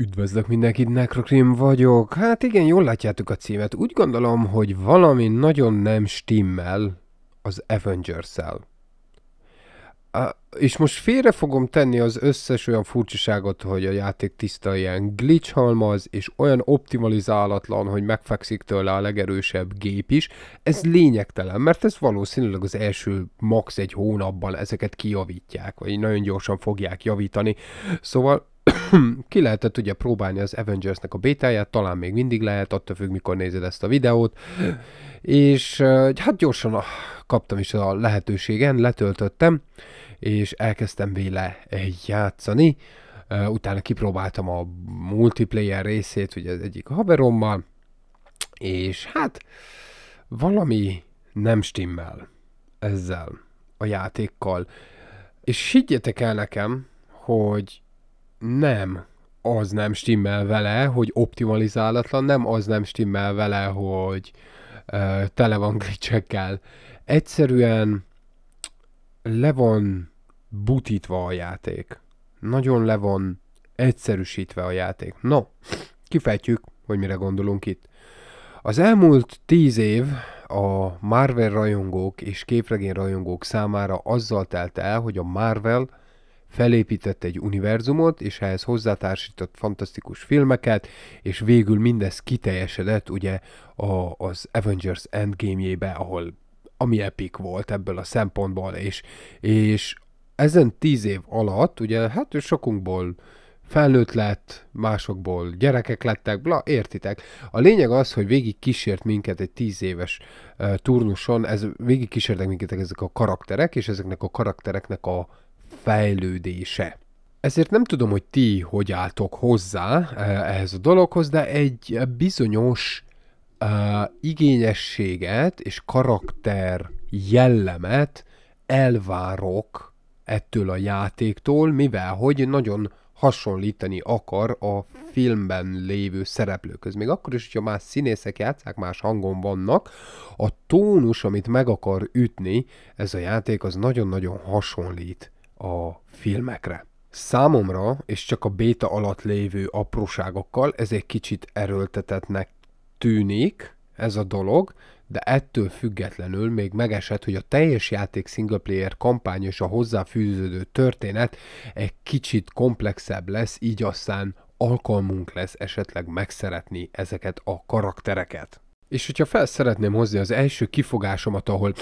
Üdvözlök mindenkit, Nekrokrim vagyok. Hát igen, jól látjátok a címet. Úgy gondolom, hogy valami nagyon nem stimmel az Avengers-el. És most félre fogom tenni az összes olyan furcsaságot, hogy a játék tiszta ilyen glitch halmaz, és olyan optimalizálatlan, hogy megfekszik tőle a legerősebb gép is. Ez lényegtelen, mert ez valószínűleg az első max egy hónapban ezeket kijavítják, vagy nagyon gyorsan fogják javítani. Szóval ki lehetett ugye próbálni az Avengersnek a bétáját, talán még mindig lehet, attól függ, mikor nézed ezt a videót, és hát gyorsan ah, kaptam is a lehetőségen, letöltöttem, és elkezdtem vele játszani, utána kipróbáltam a multiplayer részét, ugye az egyik haverommal, és hát valami nem stimmel ezzel a játékkal. És higgyetek el nekem, hogy nem az nem stimmel vele, hogy optimalizálatlan, nem az nem stimmel vele, hogy ö, tele van glitchekkel. Egyszerűen le van butítva a játék. Nagyon le van egyszerűsítve a játék. No, kifejtjük, hogy mire gondolunk itt. Az elmúlt tíz év a Marvel rajongók és képregény rajongók számára azzal telt el, hogy a Marvel felépített egy univerzumot, és ehhez hozzátársított fantasztikus filmeket, és végül mindez kiteljesedett ugye a, az Avengers Endgame-jébe, ahol ami epik volt ebből a szempontból, és, és ezen tíz év alatt, ugye hát sokunkból felnőtt lett, másokból gyerekek lettek, bla, értitek. A lényeg az, hogy végig kísért minket egy tíz éves uh, turnuson, ez, végig kísértek minket ezek a karakterek, és ezeknek a karaktereknek a fejlődése. Ezért nem tudom, hogy ti hogy álltok hozzá eh, ehhez a dologhoz, de egy bizonyos uh, igényességet és karakter jellemet elvárok ettől a játéktól, mivel hogy nagyon hasonlítani akar a filmben lévő szereplőköz. Még akkor is, hogyha más színészek játszák, más hangon vannak, a tónus, amit meg akar ütni ez a játék, az nagyon-nagyon hasonlít a filmekre. Számomra, és csak a béta alatt lévő apróságokkal ez egy kicsit erőltetetnek tűnik ez a dolog, de ettől függetlenül még megesett, hogy a teljes játék single player kampány és a hozzáfűződő történet egy kicsit komplexebb lesz, így aztán alkalmunk lesz esetleg megszeretni ezeket a karaktereket. És hogyha fel szeretném hozni az első kifogásomat, ahol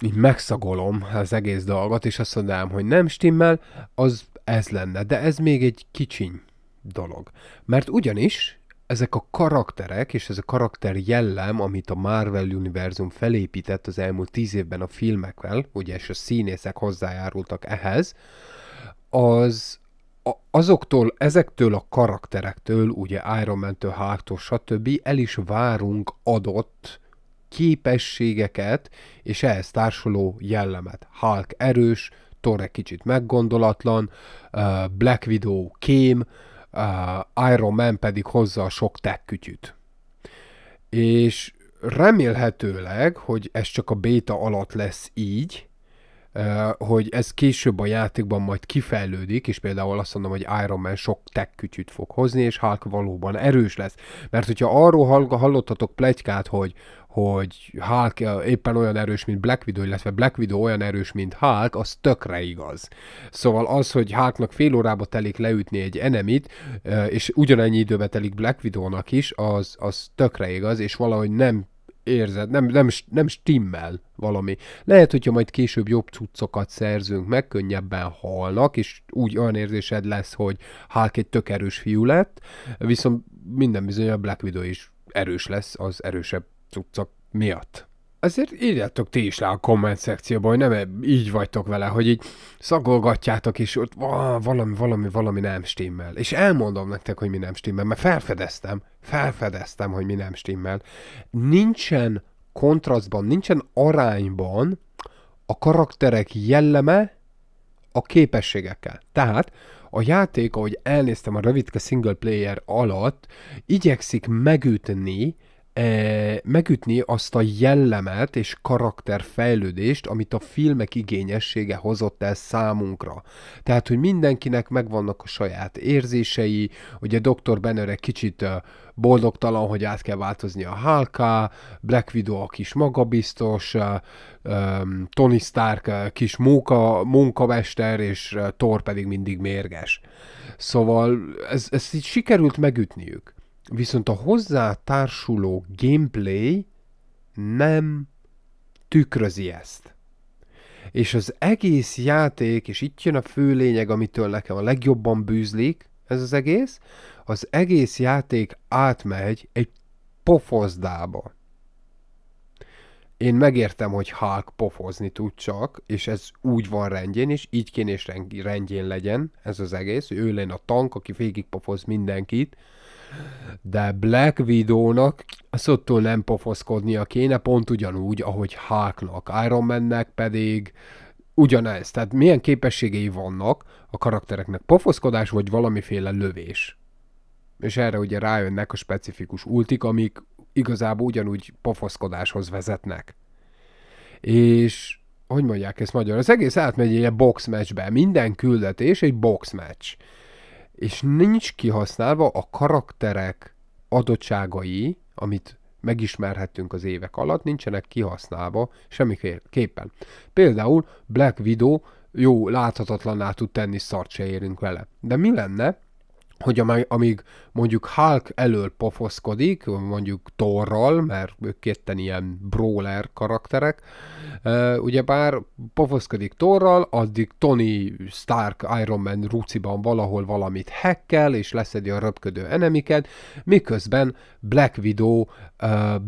így megszagolom az egész dolgot, és azt mondanám, hogy nem stimmel, az ez lenne. De ez még egy kicsiny dolog. Mert ugyanis ezek a karakterek, és ez a karakter jellem, amit a Marvel univerzum felépített az elmúlt tíz évben a filmekvel ugye, és a színészek hozzájárultak ehhez, az, azoktól, ezektől a karakterektől, ugye Iron Man-től, hulk stb. el is várunk adott képességeket, és ehhez társuló jellemet. Hulk erős, Thor egy kicsit meggondolatlan, Black Widow kém, Iron Man pedig hozza a sok tekkütyüt. És remélhetőleg, hogy ez csak a béta alatt lesz így, hogy ez később a játékban majd kifejlődik, és például azt mondom, hogy Iron Man sok tech fog hozni, és Hulk valóban erős lesz. Mert hogyha arról hallottatok plegykát, hogy, hogy Hulk éppen olyan erős, mint Black Widow, illetve Black Widow olyan erős, mint Hulk, az tökre igaz. Szóval az, hogy Hulknak fél órába telik leütni egy enemit, és ugyanennyi időbe telik Black Widownak is, az, az tökre igaz, és valahogy nem érzed, nem, nem, nem stimmel valami. Lehet, hogyha majd később jobb cuccokat szerzünk meg, könnyebben halnak, és úgy olyan érzésed lesz, hogy Hulk egy tök erős fiú lett, viszont minden bizony a Black Widow is erős lesz az erősebb cuccok miatt azért írjátok ti is le a komment szekcióba, hogy nem e- így vagytok vele, hogy így szagolgatjátok, és ott valami, valami, valami nem stimmel. És elmondom nektek, hogy mi nem stimmel, mert felfedeztem, felfedeztem, hogy mi nem stimmel. Nincsen kontrasztban, nincsen arányban a karakterek jelleme a képességekkel. Tehát a játék, ahogy elnéztem a rövidke single player alatt, igyekszik megütni megütni azt a jellemet és karakterfejlődést, amit a filmek igényessége hozott el számunkra. Tehát, hogy mindenkinek megvannak a saját érzései, ugye Dr. Banner egy kicsit boldogtalan, hogy át kell változni a Hulk-á, Black Widow a kis magabiztos, Tony Stark a kis munka, munkamester, és Thor pedig mindig mérges. Szóval ez, ezt így sikerült megütniük viszont a hozzá társuló gameplay nem tükrözi ezt. És az egész játék, és itt jön a fő lényeg, amitől nekem a legjobban bűzlik ez az egész, az egész játék átmegy egy pofozdába. Én megértem, hogy Hulk pofozni tud csak, és ez úgy van rendjén, és így kéne és rendjén legyen ez az egész. Ő lenne a tank, aki végig pofoz mindenkit, de Black Widow-nak szottól nem pofoszkodnia kéne, pont ugyanúgy, ahogy Hulknak, Iron Mannek pedig ugyanez. Tehát milyen képességei vannak a karaktereknek? Pofoszkodás vagy valamiféle lövés? És erre ugye rájönnek a specifikus ultik, amik igazából ugyanúgy pofoszkodáshoz vezetnek. És hogy mondják ezt magyar? Az egész átmegy egy box meccsbe. Minden küldetés egy box meccs és nincs kihasználva a karakterek adottságai, amit megismerhettünk az évek alatt, nincsenek kihasználva semmiképpen. Például Black Widow jó láthatatlaná tud tenni, szart se érünk vele. De mi lenne, hogy amíg mondjuk Hulk elől pofoszkodik, mondjuk Thorral, mert ők kétten ilyen brawler karakterek, ugye bár pofoszkodik Thorral, addig Tony Stark Iron Man ruciban valahol valamit hekkel, és leszedi a röpködő enemiket, miközben Black Widow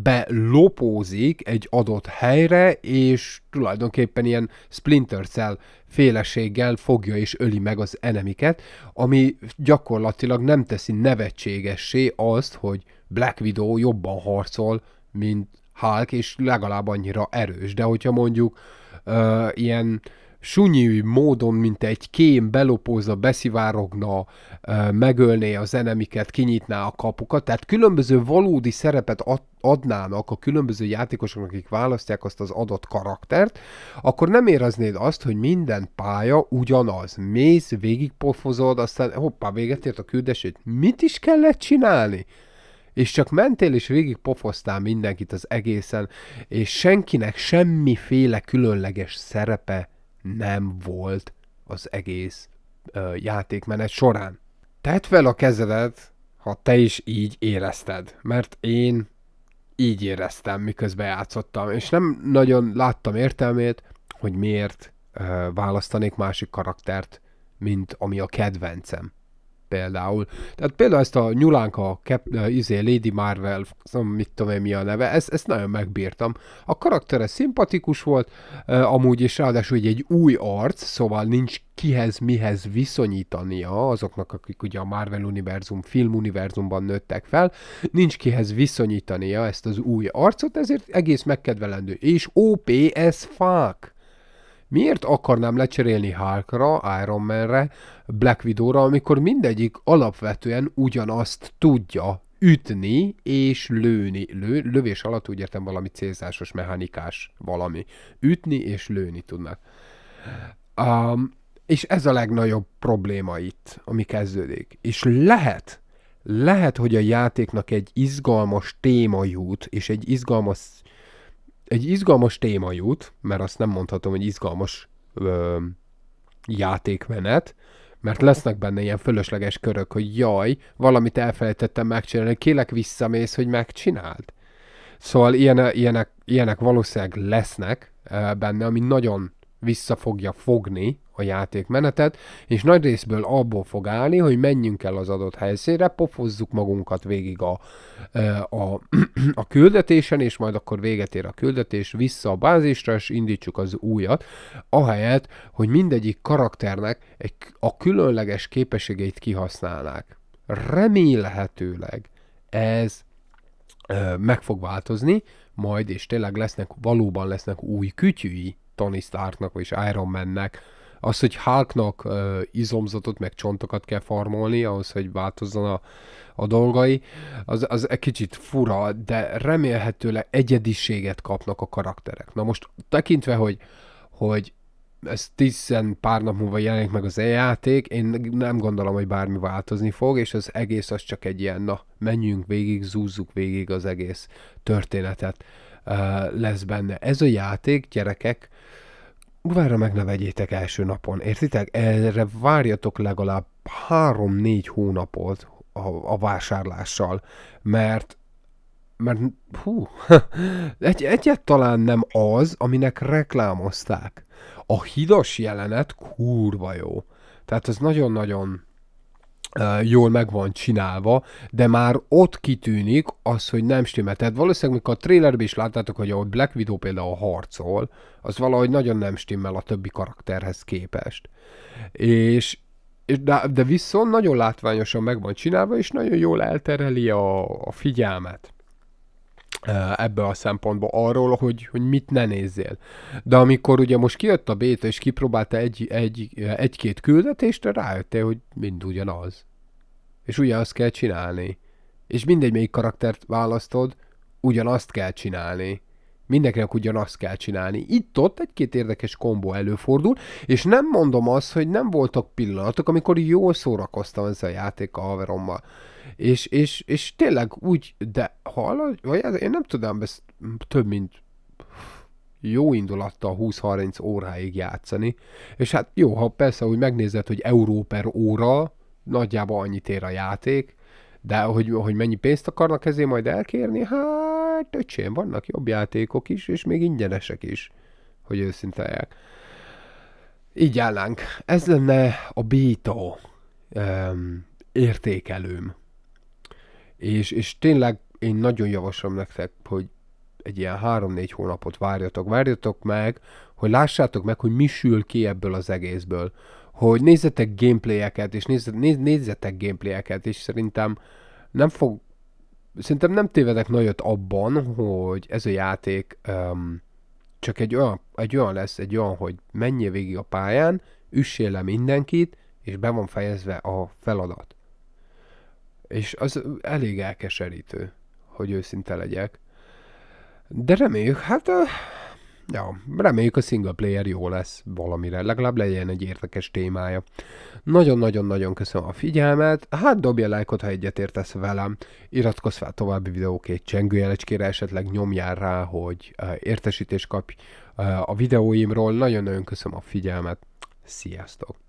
belopózik egy adott helyre, és tulajdonképpen ilyen Splinter Cell féleséggel fogja és öli meg az enemiket, ami gyakorlatilag nem teszi nevetségessé azt, hogy Black Widow jobban harcol, mint Hulk, és legalább annyira erős. De hogyha mondjuk uh, ilyen uh, sunyi módon, mint egy kém belopózza, beszivárogna, megölné a zenemiket, kinyitná a kapukat, tehát különböző valódi szerepet ad, adnának a különböző játékosoknak, akik választják azt az adott karaktert, akkor nem éreznéd azt, hogy minden pálya ugyanaz. Mész, végigpofozod, aztán hoppá, véget ért a küldesét. Mit is kellett csinálni? és csak mentél és végig pofoztál mindenkit az egészen, és senkinek semmiféle különleges szerepe nem volt az egész ö, játékmenet során. Tedd fel a kezedet, ha te is így érezted, mert én így éreztem, miközben játszottam, és nem nagyon láttam értelmét, hogy miért ö, választanék másik karaktert, mint ami a kedvencem például. Tehát például ezt a nyulánka, Cap, uh, izé, Lady Marvel, nem mit tudom én mi a neve, ezt, ezt nagyon megbírtam. A karaktere szimpatikus volt, uh, amúgy is ráadásul egy új arc, szóval nincs kihez, mihez viszonyítania azoknak, akik ugye a Marvel univerzum, filmuniverzumban nőttek fel, nincs kihez viszonyítania ezt az új arcot, ezért egész megkedvelendő. És OPS fuck. Miért akarnám lecserélni Hulkra, Iron Manre, Black Widowra, amikor mindegyik alapvetően ugyanazt tudja ütni és lőni. Lő, lövés alatt úgy értem valami célzásos, mechanikás valami. Ütni és lőni tudnak. Um, és ez a legnagyobb probléma itt, ami kezdődik. És lehet, lehet, hogy a játéknak egy izgalmas téma jut, és egy izgalmas egy izgalmas téma jut, mert azt nem mondhatom, hogy izgalmas ö, játékmenet, mert lesznek benne ilyen fölösleges körök, hogy jaj, valamit elfelejtettem megcsinálni, kélek visszamész, hogy megcsináld. Szóval ilyenek, ilyenek, ilyenek valószínűleg lesznek benne, ami nagyon vissza fogja fogni a játékmenetet, és nagy részből abból fog állni, hogy menjünk el az adott helyszínre, pofozzuk magunkat végig a, a, a küldetésen, és majd akkor véget ér a küldetés, vissza a bázisra, és indítsuk az újat, ahelyett, hogy mindegyik karakternek egy, a különleges képességeit kihasználnák. Remélhetőleg ez meg fog változni, majd, és tényleg lesznek, valóban lesznek új kütyűi Tony Starknak vagyis Iron Mannek, az, hogy Hulknak uh, izomzatot meg csontokat kell farmolni, ahhoz, hogy változzon a, a dolgai, az, az egy kicsit fura, de remélhetőleg egyediséget kapnak a karakterek. Na most tekintve, hogy, hogy ez tizen pár nap múlva jelenik meg az e-játék, én nem gondolom, hogy bármi változni fog, és az egész az csak egy ilyen, na, menjünk végig, zúzzuk végig az egész történetet lesz benne. Ez a játék, gyerekek, várra meg ne vegyétek első napon, értitek? Erre várjatok legalább 3-4 hónapot a, a vásárlással, mert mert hú, egy, egyet talán nem az, aminek reklámozták. A hidas jelenet kurva jó. Tehát ez nagyon-nagyon jól meg van csinálva, de már ott kitűnik az, hogy nem stimmel. Tehát valószínűleg, mikor a trailerben is láttátok, hogy ahogy Black Widow például harcol, az valahogy nagyon nem stimmel a többi karakterhez képest. És, és de, de viszont nagyon látványosan meg van csinálva, és nagyon jól eltereli a, a figyelmet ebbe a szempontból arról, hogy, hogy mit ne nézzél. De amikor ugye most kijött a béta, és kipróbálta egy, egy, egy-két küldetést, rájöttél, hogy mind ugyanaz és ugyanazt kell csinálni. És mindegy, melyik karaktert választod, ugyanazt kell csinálni. Mindenkinek ugyanazt kell csinálni. Itt-ott egy-két érdekes kombó előfordul, és nem mondom azt, hogy nem voltak pillanatok, amikor jól szórakoztam ezzel a játék a haverommal. És, és, és tényleg úgy, de hallod, vagy én nem tudom ezt több mint jó indulattal 20-30 óráig játszani, és hát jó, ha persze hogy megnézed, hogy euró per óra, nagyjából annyit ér a játék, de hogy, hogy mennyi pénzt akarnak ezért majd elkérni, hát öcsém, vannak jobb játékok is, és még ingyenesek is, hogy őszinte eljek. Így állnánk. Ez lenne a bító um, értékelőm. És, és tényleg én nagyon javaslom nektek, hogy egy ilyen 3-4 hónapot várjatok, várjatok meg, hogy lássátok meg, hogy mi sül ki ebből az egészből. Hogy nézzetek gameplayeket, és nézzetek, néz, nézzetek gameplayeket, és szerintem nem fog, szerintem nem tévedek nagyot abban, hogy ez a játék um, csak egy olyan, egy olyan lesz, egy olyan, hogy menjél végig a pályán, üssél le mindenkit, és be van fejezve a feladat. És az elég elkeserítő, hogy őszinte legyek. De reméljük, hát Ja, reméljük a single player jó lesz valamire, legalább legyen egy érdekes témája. Nagyon-nagyon-nagyon köszönöm a figyelmet, hát dobja lájkot, ha egyetértesz velem, iratkozz fel további videókét csengőjelecskére, esetleg nyomjál rá, hogy eh, értesítést kapj eh, a videóimról. Nagyon-nagyon köszönöm a figyelmet, sziasztok!